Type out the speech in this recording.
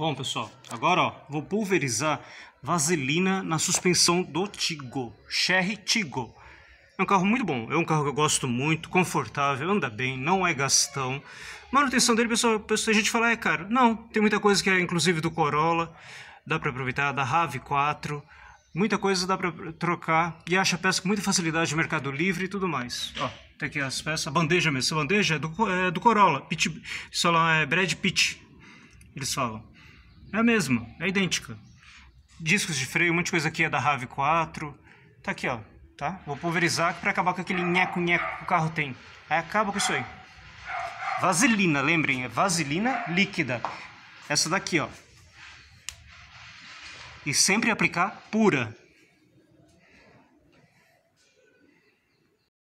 Bom, pessoal, agora ó, vou pulverizar vaselina na suspensão do Tigo, Chery Tigo. É um carro muito bom, é um carro que eu gosto muito, confortável, anda bem, não é gastão. Manutenção dele, pessoal, pessoal a gente fala, é caro. Não, tem muita coisa que é inclusive do Corolla, dá para aproveitar, da RAV4, muita coisa dá para trocar e acha peça com muita facilidade no Mercado Livre e tudo mais. Ó, tem aqui as peças, a bandeja mesmo, essa bandeja é do, é do Corolla, lá é Brad Pitt, eles falam. É a mesma, é idêntica. Discos de freio, um monte de coisa aqui é da RAV 4. Tá aqui, ó. Tá? Vou pulverizar para acabar com aquele nheco-nheco que o carro tem. Aí acaba com isso aí. Vaselina, lembrem, é vaselina líquida. Essa daqui, ó. E sempre aplicar pura.